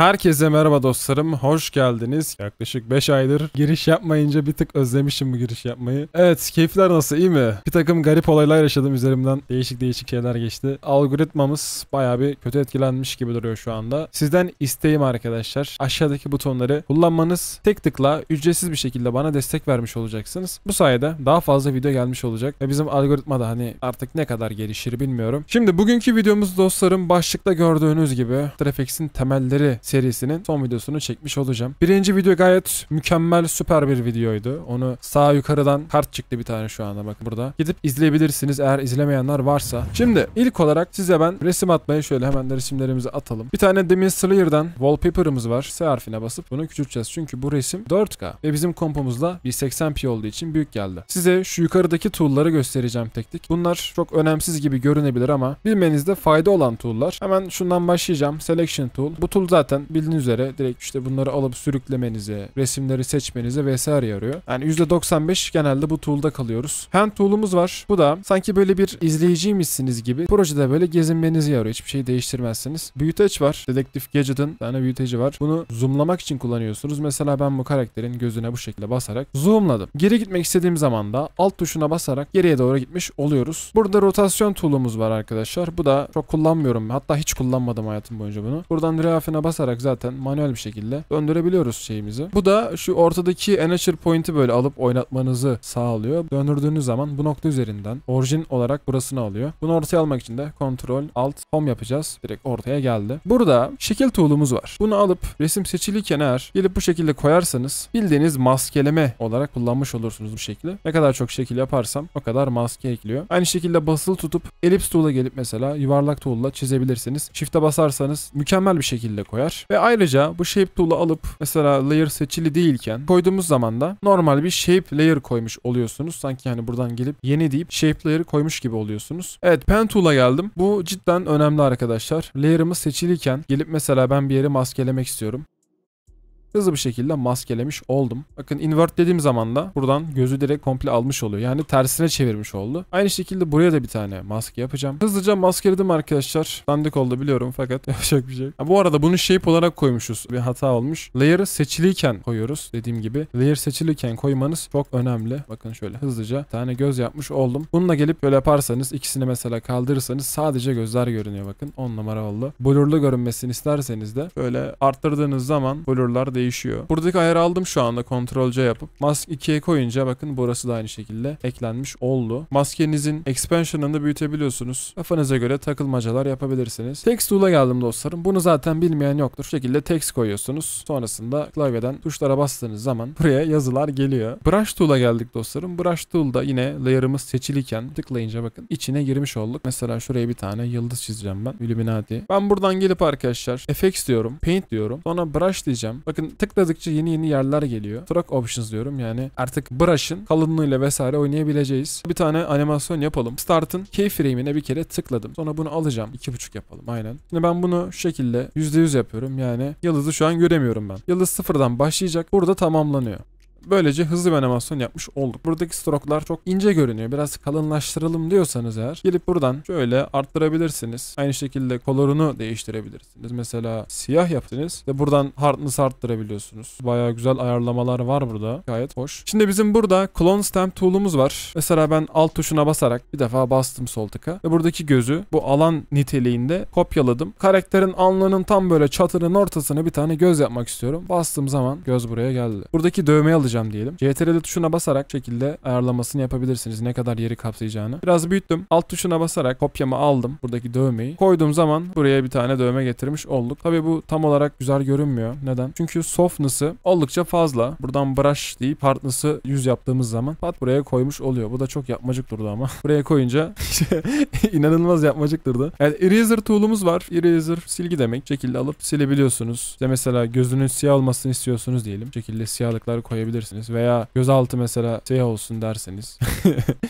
Herkese merhaba dostlarım, hoş geldiniz. Yaklaşık 5 aydır giriş yapmayınca bir tık özlemişim bu giriş yapmayı. Evet, keyifler nasıl, İyi mi? Bir takım garip olaylar yaşadım üzerimden. Değişik değişik şeyler geçti. Algoritmamız baya bir kötü etkilenmiş gibi duruyor şu anda. Sizden isteğim arkadaşlar, aşağıdaki butonları kullanmanız tek tıkla ücretsiz bir şekilde bana destek vermiş olacaksınız. Bu sayede daha fazla video gelmiş olacak ve bizim algoritma da hani artık ne kadar gelişir bilmiyorum. Şimdi bugünkü videomuz dostlarım başlıkta gördüğünüz gibi Trafex'in temelleri serisinin son videosunu çekmiş olacağım. Birinci video gayet mükemmel süper bir videoydu. Onu sağ yukarıdan kart çıktı bir tane şu anda bakın burada. Gidip izleyebilirsiniz eğer izlemeyenler varsa. Şimdi ilk olarak size ben resim atmayı şöyle hemen de resimlerimizi atalım. Bir tane Demir Slayer'dan wallpaper'ımız var. S harfine basıp bunu küçülteceğiz. Çünkü bu resim 4K ve bizim kompumuzda 1080p olduğu için büyük geldi. Size şu yukarıdaki tool'ları göstereceğim tek tek. Bunlar çok önemsiz gibi görünebilir ama bilmenizde fayda olan tool'lar. Hemen şundan başlayacağım. Selection tool. Bu tool zaten zaten bildiğiniz üzere direkt işte bunları alıp sürüklemenize, resimleri seçmenize vesaire yarıyor. Yani %95 genelde bu tool'da kalıyoruz. Hand tool'umuz var. Bu da sanki böyle bir izleyiciymişsiniz gibi projede böyle gezinmenizi yarıyor. Hiçbir şey değiştirmezsiniz. Büyüteç var. Dedektif Gadget'ın tane büyüteci var. Bunu zoomlamak için kullanıyorsunuz. Mesela ben bu karakterin gözüne bu şekilde basarak zoomladım. Geri gitmek istediğim zaman da alt tuşuna basarak geriye doğru gitmiş oluyoruz. Burada rotasyon tool'umuz var arkadaşlar. Bu da çok kullanmıyorum. Hatta hiç kullanmadım hayatım boyunca bunu. Buradan refine basarak basarak zaten manuel bir şekilde döndürebiliyoruz şeyimizi. Bu da şu ortadaki Enhancer Point'i böyle alıp oynatmanızı sağlıyor. Döndürdüğünüz zaman bu nokta üzerinden orijin olarak burasını alıyor. Bunu ortaya almak için de Ctrl Alt Home yapacağız. Direkt ortaya geldi. Burada şekil tool'umuz var. Bunu alıp resim seçiliyken eğer gelip bu şekilde koyarsanız bildiğiniz maskeleme olarak kullanmış olursunuz bu şekli. Ne kadar çok şekil yaparsam o kadar maske ekliyor. Aynı şekilde basılı tutup elips tool'a gelip mesela yuvarlak tool'la çizebilirsiniz. Shift'e basarsanız mükemmel bir şekilde koyar var. Ve ayrıca bu shape tool'u alıp mesela layer seçili değilken koyduğumuz zaman da normal bir shape layer koymuş oluyorsunuz. Sanki hani buradan gelip yeni deyip shape layer'ı koymuş gibi oluyorsunuz. Evet pen tool'a geldim. Bu cidden önemli arkadaşlar. Layer'ımız seçiliyken gelip mesela ben bir yeri maskelemek istiyorum hızlı bir şekilde maskelemiş oldum. Bakın invert dediğim zaman da buradan gözü direkt komple almış oluyor. Yani tersine çevirmiş oldu. Aynı şekilde buraya da bir tane maske yapacağım. Hızlıca maskeledim arkadaşlar. Dandik oldu biliyorum fakat yapacak bir şey. Ha, bu arada bunu shape olarak koymuşuz. Bir hata olmuş. Layer'ı seçiliyken koyuyoruz. Dediğim gibi layer seçiliyken koymanız çok önemli. Bakın şöyle hızlıca bir tane göz yapmış oldum. Bununla gelip böyle yaparsanız ikisini mesela kaldırırsanız sadece gözler görünüyor bakın. 10 numara oldu. Blurlu görünmesini isterseniz de böyle arttırdığınız zaman blurlar değişiyor. Buradaki ayarı aldım şu anda Ctrl C yapıp. Mask 2'ye koyunca bakın burası da aynı şekilde eklenmiş oldu. Maskenizin expansion'ını da büyütebiliyorsunuz. Kafanıza göre takılmacalar yapabilirsiniz. Text tool'a geldim dostlarım. Bunu zaten bilmeyen yoktur. Şu şekilde text koyuyorsunuz. Sonrasında klavyeden tuşlara bastığınız zaman buraya yazılar geliyor. Brush tool'a geldik dostlarım. Brush tool'da yine layer'ımız seçiliyken tıklayınca bakın içine girmiş olduk. Mesela şuraya bir tane yıldız çizeceğim ben. Illuminati. Ben buradan gelip arkadaşlar FX diyorum. Paint diyorum. Sonra brush diyeceğim. Bakın tıkladıkça yeni yeni yerler geliyor. Track Options diyorum yani artık brush'ın kalınlığıyla vesaire oynayabileceğiz. Bir tane animasyon yapalım. Start'ın keyframe'ine bir kere tıkladım. Sonra bunu alacağım. 2.5 yapalım aynen. Şimdi ben bunu şu şekilde %100 yapıyorum. Yani yıldızı şu an göremiyorum ben. Yıldız sıfırdan başlayacak. Burada tamamlanıyor. Böylece hızlı bir animasyon yapmış olduk. Buradaki stroklar çok ince görünüyor. Biraz kalınlaştıralım diyorsanız eğer gelip buradan şöyle arttırabilirsiniz. Aynı şekilde kolorunu değiştirebilirsiniz. Mesela siyah yaptınız ve buradan hardness arttırabiliyorsunuz. Baya güzel ayarlamalar var burada. Gayet hoş. Şimdi bizim burada clone stamp tool'umuz var. Mesela ben alt tuşuna basarak bir defa bastım sol tıka ve buradaki gözü bu alan niteliğinde kopyaladım. Karakterin alnının tam böyle çatının ortasına bir tane göz yapmak istiyorum. Bastığım zaman göz buraya geldi. Buradaki dövmeyi alacağım atacağım diyelim. CTRL tuşuna basarak şekilde ayarlamasını yapabilirsiniz. Ne kadar yeri kapsayacağını. Biraz büyüttüm. Alt tuşuna basarak kopyamı aldım. Buradaki dövmeyi. Koyduğum zaman buraya bir tane dövme getirmiş olduk. tabii bu tam olarak güzel görünmüyor. Neden? Çünkü softness'ı oldukça fazla. Buradan brush deyip hardness'ı 100 yaptığımız zaman pat buraya koymuş oluyor. Bu da çok yapmacık durdu ama. buraya koyunca inanılmaz yapmacık durdu. Yani eraser tool'umuz var. Eraser silgi demek. Şekilde alıp silebiliyorsunuz. İşte mesela gözünün siyah olmasını istiyorsunuz diyelim. Şekilde siyahlıkları koyabilirsiniz uyuyabilirsiniz. Veya gözaltı mesela şey olsun derseniz.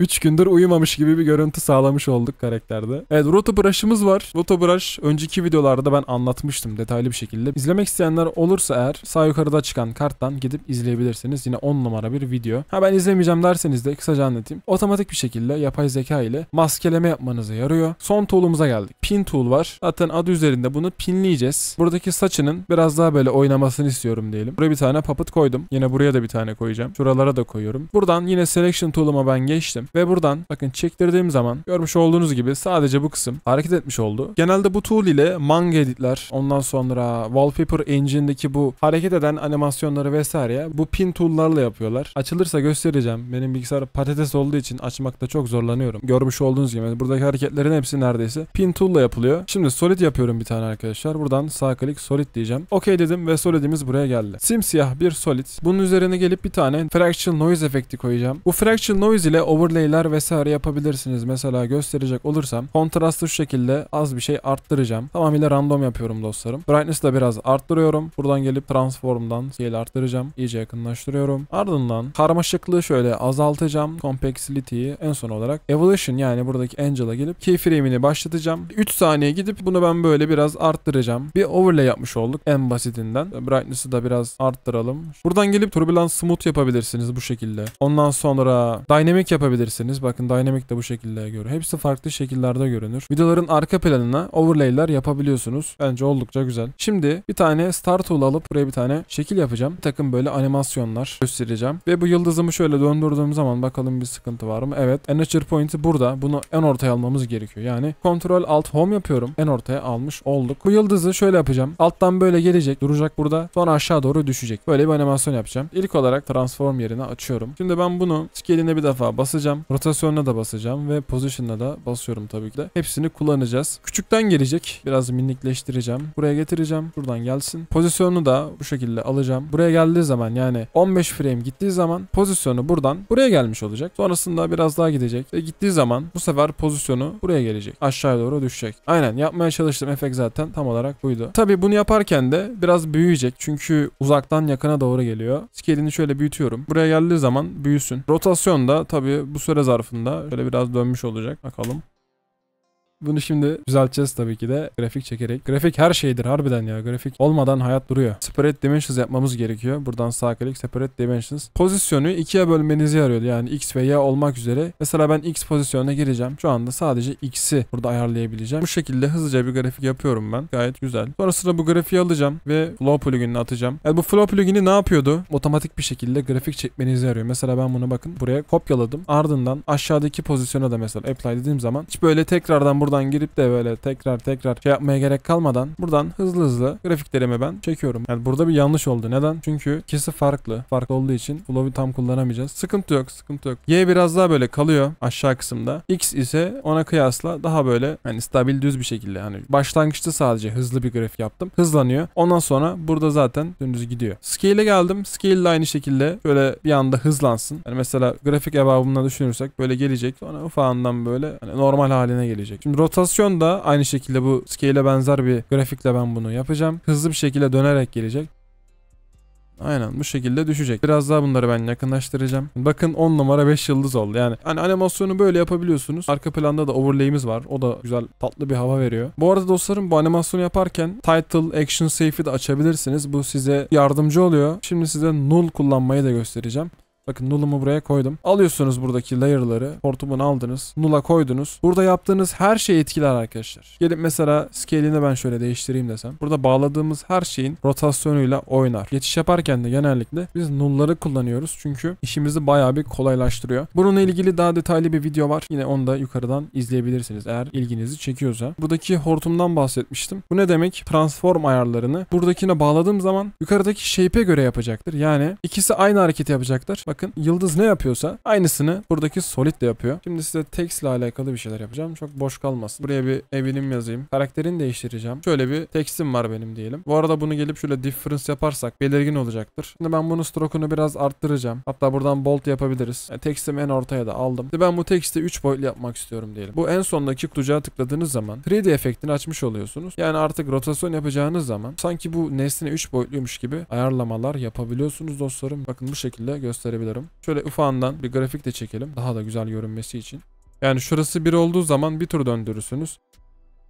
3 gündür uyumamış gibi bir görüntü sağlamış olduk karakterde. Evet Rotobrush'ımız var. Rotobrush önceki videolarda ben anlatmıştım detaylı bir şekilde. İzlemek isteyenler olursa eğer sağ yukarıda çıkan karttan gidip izleyebilirsiniz. Yine 10 numara bir video. Ha ben izlemeyeceğim derseniz de kısaca anlatayım. Otomatik bir şekilde yapay zeka ile maskeleme yapmanıza yarıyor. Son tool'umuza geldik. Pin tool var. Zaten adı üzerinde bunu pinleyeceğiz. Buradaki saçının biraz daha böyle oynamasını istiyorum diyelim. Buraya bir tane puppet koydum. Yine buraya da bir tane koyacağım. Şuralara da koyuyorum. Buradan yine selection tool'uma ben geçtim ve buradan bakın çektirdiğim zaman görmüş olduğunuz gibi sadece bu kısım hareket etmiş oldu. Genelde bu tool ile manga editler ondan sonra wallpaper engine'deki bu hareket eden animasyonları vesaire bu pin tool'larla yapıyorlar. Açılırsa göstereceğim. Benim bilgisayar patates olduğu için açmakta çok zorlanıyorum. Görmüş olduğunuz gibi buradaki hareketlerin hepsi neredeyse pin tool'la yapılıyor. Şimdi solid yapıyorum bir tane arkadaşlar. Buradan sağ klik solid diyeceğim. Okey dedim ve solidimiz buraya geldi. Simsiyah bir solid. Bunun üzerine gelip bir tane Fractional Noise efekti koyacağım. Bu Fractional Noise ile overlayler vesaire yapabilirsiniz. Mesela gösterecek olursam kontrastı şu şekilde az bir şey arttıracağım. Tamamıyla random yapıyorum dostlarım. Brightness da biraz arttırıyorum. Buradan gelip transform'dan scale arttıracağım. İyice yakınlaştırıyorum. Ardından karmaşıklığı şöyle azaltacağım. Complexity'yi en son olarak Evolution yani buradaki Angel'a gelip keyframe'ini başlatacağım. 3 saniye gidip bunu ben böyle biraz arttıracağım. Bir overlay yapmış olduk en basitinden. Brightness'ı da biraz arttıralım. Buradan gelip turbulence smooth yapabilirsiniz bu şekilde. Ondan sonra dynamic yapabilirsiniz. Bakın dynamic de bu şekilde göre. Hepsi farklı şekillerde görünür. Videoların arka planına overlay'ler yapabiliyorsunuz. Bence oldukça güzel. Şimdi bir tane star tool alıp buraya bir tane şekil yapacağım. Bir takım böyle animasyonlar göstereceğim. Ve bu yıldızımı şöyle döndürdüğüm zaman bakalım bir sıkıntı var mı? Evet. Anchor point'i burada. Bunu en ortaya almamız gerekiyor. Yani Ctrl Alt Home yapıyorum. En ortaya almış olduk. Bu yıldızı şöyle yapacağım. Alttan böyle gelecek. Duracak burada. Sonra aşağı doğru düşecek. Böyle bir animasyon yapacağım. İlk olarak olarak transform yerine açıyorum. Şimdi ben bunu scale'ine bir defa basacağım. Rotasyonuna da basacağım ve position'ına da basıyorum tabii ki de. Hepsini kullanacağız. Küçükten gelecek. Biraz minikleştireceğim. Buraya getireceğim. Buradan gelsin. Pozisyonunu da bu şekilde alacağım. Buraya geldiği zaman yani 15 frame gittiği zaman pozisyonu buradan buraya gelmiş olacak. Sonrasında biraz daha gidecek ve gittiği zaman bu sefer pozisyonu buraya gelecek. Aşağıya doğru düşecek. Aynen yapmaya çalıştığım efekt zaten tam olarak buydu. Tabii bunu yaparken de biraz büyüyecek. Çünkü uzaktan yakına doğru geliyor. Scale'ini şöyle büyütüyorum. Buraya geldiği zaman büyüsün. Rotasyonda tabii bu süre zarfında şöyle biraz dönmüş olacak. Bakalım. Bunu şimdi düzelteceğiz tabii ki de grafik çekerek. Grafik her şeydir harbiden ya. Grafik olmadan hayat duruyor. Separate dimensions yapmamız gerekiyor. Buradan sağ klik separate dimensions. Pozisyonu ikiye bölmenizi yarıyor. Yani x ve y olmak üzere. Mesela ben x pozisyonuna gireceğim. Şu anda sadece x'i burada ayarlayabileceğim. Bu şekilde hızlıca bir grafik yapıyorum ben. Gayet güzel. Sonrasında bu grafiği alacağım ve flow pluginini atacağım. Yani bu flow plugini ne yapıyordu? Otomatik bir şekilde grafik çekmenizi yarıyor. Mesela ben bunu bakın buraya kopyaladım. Ardından aşağıdaki pozisyona da mesela apply dediğim zaman hiç böyle tekrardan burada buradan girip de böyle tekrar tekrar şey yapmaya gerek kalmadan buradan hızlı hızlı grafiklerimi ben çekiyorum. Yani burada bir yanlış oldu. Neden? Çünkü ikisi farklı. Farklı olduğu için flow'u tam kullanamayacağız. Sıkıntı yok. Sıkıntı yok. Y biraz daha böyle kalıyor aşağı kısımda. X ise ona kıyasla daha böyle hani stabil düz bir şekilde hani başlangıçta sadece hızlı bir grafik yaptım. Hızlanıyor. Ondan sonra burada zaten dümdüz gidiyor. Scale'e geldim. Scale de aynı şekilde böyle bir anda hızlansın. Yani mesela grafik ebabımla düşünürsek böyle gelecek. Sonra ufağından böyle hani normal haline gelecek. Şimdi Rotasyon da aynı şekilde bu scale'e benzer bir grafikle ben bunu yapacağım. Hızlı bir şekilde dönerek gelecek. Aynen bu şekilde düşecek. Biraz daha bunları ben yakınlaştıracağım. Bakın 10 numara 5 yıldız oldu. Yani hani animasyonu böyle yapabiliyorsunuz. Arka planda da overlay'imiz var. O da güzel tatlı bir hava veriyor. Bu arada dostlarım bu animasyonu yaparken title action safe'i de açabilirsiniz. Bu size yardımcı oluyor. Şimdi size null kullanmayı da göstereceğim. Bakın null'umu buraya koydum. Alıyorsunuz buradaki layer'ları. Hortumunu aldınız. Null'a koydunuz. Burada yaptığınız her şey etkiler arkadaşlar. Gelip mesela scale'ini ben şöyle değiştireyim desem. Burada bağladığımız her şeyin rotasyonuyla oynar. Geçiş yaparken de genellikle biz null'ları kullanıyoruz. Çünkü işimizi bayağı bir kolaylaştırıyor. Bununla ilgili daha detaylı bir video var. Yine onu da yukarıdan izleyebilirsiniz eğer ilginizi çekiyorsa. Buradaki hortumdan bahsetmiştim. Bu ne demek? Transform ayarlarını buradakine bağladığım zaman yukarıdaki shape'e göre yapacaktır. Yani ikisi aynı hareketi yapacaklar. Bakın yıldız ne yapıyorsa aynısını buradaki solid de yapıyor. Şimdi size text ile alakalı bir şeyler yapacağım. Çok boş kalmasın. Buraya bir evinim yazayım. Karakterini değiştireceğim. Şöyle bir text'im var benim diyelim. Bu arada bunu gelip şöyle difference yaparsak belirgin olacaktır. Şimdi ben bunu stroke'unu biraz arttıracağım. Hatta buradan bolt yapabiliriz. Yani text'imi en ortaya da aldım. Şimdi ben bu text'i 3 boyutlu yapmak istiyorum diyelim. Bu en sondaki kutucuğa tıkladığınız zaman 3D efektini açmış oluyorsunuz. Yani artık rotasyon yapacağınız zaman sanki bu nesne 3 boyutluymuş gibi ayarlamalar yapabiliyorsunuz dostlarım. Bakın bu şekilde gösterebilirsiniz koyabilirim. Şöyle ufağından bir grafik de çekelim. Daha da güzel görünmesi için. Yani şurası 1 olduğu zaman bir tur döndürürsünüz.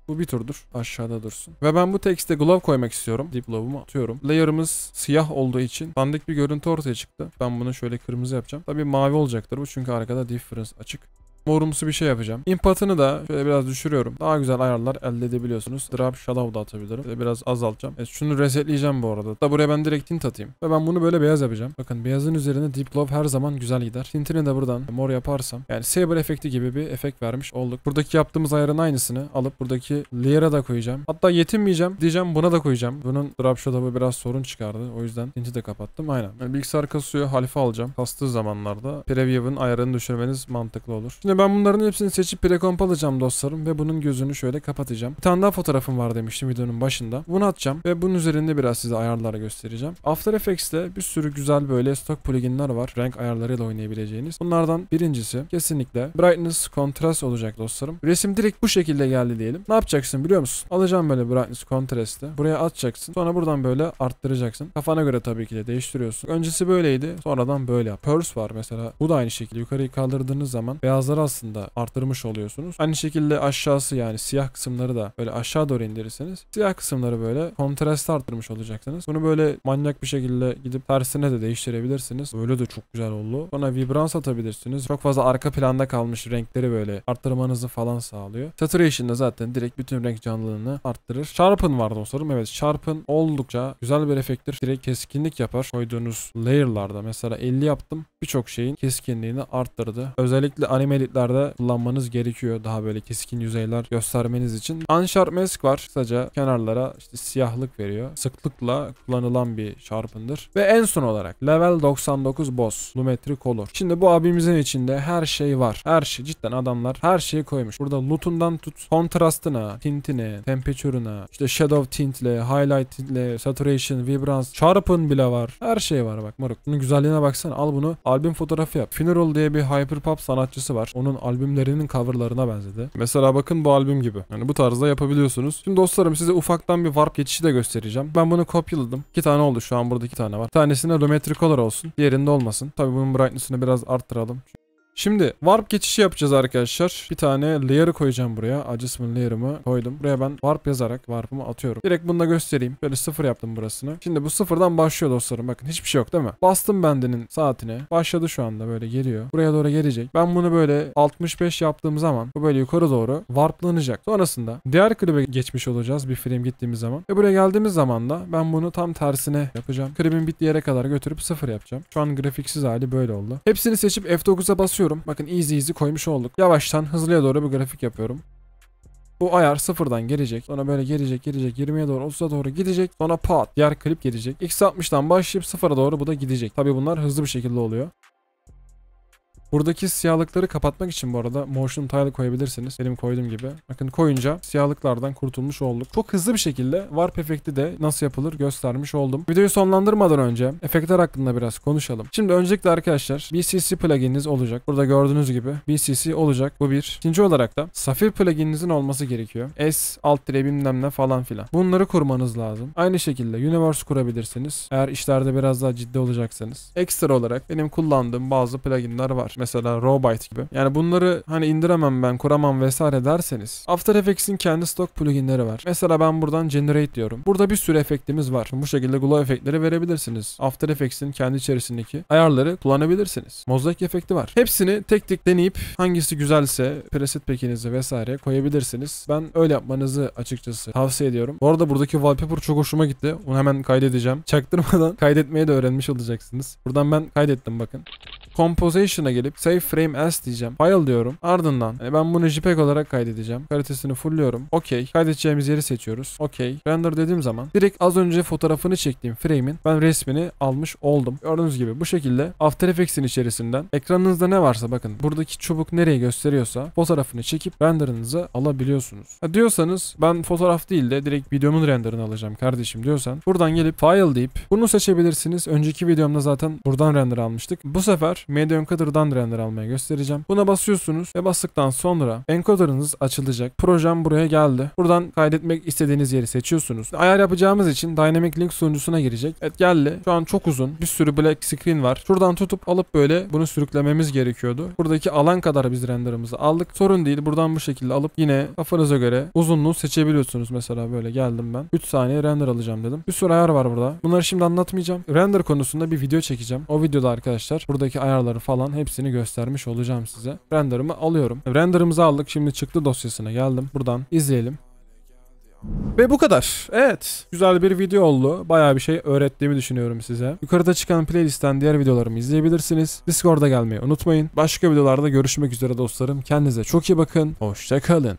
Bu bir turdur. Aşağıda dursun. Ve ben bu tekste glove koymak istiyorum. Deep glove'umu atıyorum. Layer'ımız siyah olduğu için dandik bir görüntü ortaya çıktı. Ben bunu şöyle kırmızı yapacağım. Tabii mavi olacaktır bu çünkü arkada difference açık morumsu bir şey yapacağım. Impatını da şöyle biraz düşürüyorum. Daha güzel ayarlar elde edebiliyorsunuz. Drop Shadow da atabilirim. Şöyle biraz azaltacağım. Evet, şunu resetleyeceğim bu arada. Da buraya ben direkt tint atayım. Ve ben bunu böyle beyaz yapacağım. Bakın beyazın üzerine Deep Love her zaman güzel gider. Tintini de buradan mor yaparsam. Yani Saber efekti gibi bir efekt vermiş olduk. Buradaki yaptığımız ayarın aynısını alıp buradaki layer'a da koyacağım. Hatta yetinmeyeceğim. Diyeceğim buna da koyacağım. Bunun drop shadow'u biraz sorun çıkardı. O yüzden tinti de kapattım. Aynen. Yani bilgisayar kasıyor. Halife alacağım. Kastığı zamanlarda Preview'un ayarını düşürmeniz mantıklı olur. Şimdi Şimdi ben bunların hepsini seçip prekomp alacağım dostlarım ve bunun gözünü şöyle kapatacağım. Bir tane daha fotoğrafım var demiştim videonun başında. Bunu atacağım ve bunun üzerinde biraz size ayarları göstereceğim. After Effects'te bir sürü güzel böyle stock pluginler var. Renk ayarlarıyla oynayabileceğiniz. Bunlardan birincisi kesinlikle brightness contrast olacak dostlarım. Resim direkt bu şekilde geldi diyelim. Ne yapacaksın biliyor musun? Alacağım böyle brightness contrast'ı. Buraya atacaksın. Sonra buradan böyle arttıracaksın. Kafana göre tabii ki de değiştiriyorsun. Öncesi böyleydi. Sonradan böyle. Purse var mesela. Bu da aynı şekilde. Yukarıyı kaldırdığınız zaman beyazlara aslında artırmış oluyorsunuz. Aynı şekilde aşağısı yani siyah kısımları da böyle aşağı doğru indirirseniz siyah kısımları böyle kontrast arttırmış olacaksınız. Bunu böyle manyak bir şekilde gidip tersine de değiştirebilirsiniz. Böyle de çok güzel oldu. Sonra vibrans atabilirsiniz. Çok fazla arka planda kalmış renkleri böyle arttırmanızı falan sağlıyor. Saturation da zaten direkt bütün renk canlılığını arttırır. Sharpen vardı o sorum. Evet Sharpen oldukça güzel bir efektir. Direkt keskinlik yapar. Koyduğunuz layer'larda mesela 50 yaptım. Birçok şeyin keskinliğini arttırdı. Özellikle animeli boyutlarda kullanmanız gerekiyor. Daha böyle keskin yüzeyler göstermeniz için. Unsharp mask var. Kısaca kenarlara işte siyahlık veriyor. Sıklıkla kullanılan bir sharpen'dır. Ve en son olarak level 99 boss. Lumetri Color. Şimdi bu abimizin içinde her şey var. Her şey cidden adamlar her şeyi koymuş. Burada lootundan tut kontrastına, tintine, temperature'ına, işte shadow tintle, highlight tintle, saturation, vibrance, sharpen bile var. Her şey var bak moruk. Bunun güzelliğine baksana. Al bunu albüm fotoğrafı yap. Funeral diye bir hyperpop sanatçısı var. Onu onun albümlerinin coverlarına benzedi. Mesela bakın bu albüm gibi. Yani bu tarzda yapabiliyorsunuz. Şimdi dostlarım size ufaktan bir warp geçişi de göstereceğim. Ben bunu kopyaladım. İki tane oldu şu an burada iki tane var. Tanesine Lumetri Color olsun. Diğerinde olmasın. Tabii bunun brightness'ını biraz arttıralım. Şimdi warp geçişi yapacağız arkadaşlar. Bir tane layer'ı koyacağım buraya. Adjustment layer'ımı koydum. Buraya ben warp yazarak warp'ımı atıyorum. Direkt bunu da göstereyim. Böyle sıfır yaptım burasını. Şimdi bu sıfırdan başlıyor dostlarım. Bakın hiçbir şey yok değil mi? Bastım bendinin saatine. Başladı şu anda böyle geliyor. Buraya doğru gelecek. Ben bunu böyle 65 yaptığım zaman bu böyle yukarı doğru warplanacak. Sonrasında diğer klibe geçmiş olacağız. Bir frame gittiğimiz zaman. Ve buraya geldiğimiz zaman da ben bunu tam tersine yapacağım. Klibin bittiği yere kadar götürüp sıfır yapacağım. Şu an grafiksiz hali böyle oldu. Hepsini seçip F9'a basıyorum basıyorum. Bakın easy easy koymuş olduk. Yavaştan hızlıya doğru bir grafik yapıyorum. Bu ayar sıfırdan gelecek. Sonra böyle gelecek gelecek 20'ye doğru 30'a doğru gidecek. Sonra pat diğer klip gelecek. X60'dan başlayıp sıfıra doğru bu da gidecek. Tabi bunlar hızlı bir şekilde oluyor. Buradaki siyahlıkları kapatmak için bu arada motion tile koyabilirsiniz. Benim koyduğum gibi. Bakın koyunca siyahlıklardan kurtulmuş olduk. Çok hızlı bir şekilde warp efekti de nasıl yapılır göstermiş oldum. Videoyu sonlandırmadan önce efektler hakkında biraz konuşalım. Şimdi öncelikle arkadaşlar BCC plugininiz olacak. Burada gördüğünüz gibi BCC olacak. Bu bir. İkinci olarak da Safir plugininizin olması gerekiyor. S, alt dire bilmem ne falan filan. Bunları kurmanız lazım. Aynı şekilde Universe kurabilirsiniz. Eğer işlerde biraz daha ciddi olacaksanız. Ekstra olarak benim kullandığım bazı pluginler var mesela Rawbyte gibi. Yani bunları hani indiremem ben kuramam vesaire derseniz After Effects'in kendi stock pluginleri var. Mesela ben buradan generate diyorum. Burada bir sürü efektimiz var. Bu şekilde glow efektleri verebilirsiniz. After Effects'in kendi içerisindeki ayarları kullanabilirsiniz. Mozaik efekti var. Hepsini tek tek deneyip hangisi güzelse preset pack'inizi vesaire koyabilirsiniz. Ben öyle yapmanızı açıkçası tavsiye ediyorum. Bu arada buradaki wallpaper çok hoşuma gitti. Onu hemen kaydedeceğim. Çaktırmadan kaydetmeyi de öğrenmiş olacaksınız. Buradan ben kaydettim bakın. Composition'a gelip Save Frame As diyeceğim. File diyorum. Ardından yani e, ben bunu JPEG olarak kaydedeceğim. Kalitesini fullüyorum. Okey. Kaydedeceğimiz yeri seçiyoruz. Okey. Render dediğim zaman direkt az önce fotoğrafını çektiğim frame'in ben resmini almış oldum. Gördüğünüz gibi bu şekilde After Effects'in içerisinden ekranınızda ne varsa bakın buradaki çubuk nereye gösteriyorsa fotoğrafını çekip renderınızı alabiliyorsunuz. Ha e, diyorsanız ben fotoğraf değil de direkt videomun renderını alacağım kardeşim diyorsan buradan gelip file deyip bunu seçebilirsiniz. Önceki videomda zaten buradan render almıştık. Bu sefer Medya Encoder'dan render almaya göstereceğim. Buna basıyorsunuz ve bastıktan sonra encoder'ınız açılacak. Projem buraya geldi. Buradan kaydetmek istediğiniz yeri seçiyorsunuz. Ayar yapacağımız için Dynamic Link sunucusuna girecek. Evet geldi. Şu an çok uzun. Bir sürü black screen var. Şuradan tutup alıp böyle bunu sürüklememiz gerekiyordu. Buradaki alan kadar biz renderımızı aldık. Sorun değil. Buradan bu şekilde alıp yine kafanıza göre uzunluğu seçebiliyorsunuz. Mesela böyle geldim ben. 3 saniye render alacağım dedim. Bir sürü ayar var burada. Bunları şimdi anlatmayacağım. Render konusunda bir video çekeceğim. O videoda arkadaşlar buradaki ayar ayarları falan hepsini göstermiş olacağım size. Render'ımı alıyorum. Render'ımızı aldık. Şimdi çıktı dosyasına geldim. Buradan izleyelim. Ve bu kadar. Evet. Güzel bir video oldu. Baya bir şey öğrettiğimi düşünüyorum size. Yukarıda çıkan playlistten diğer videolarımı izleyebilirsiniz. Discord'a gelmeyi unutmayın. Başka videolarda görüşmek üzere dostlarım. Kendinize çok iyi bakın. Hoşçakalın.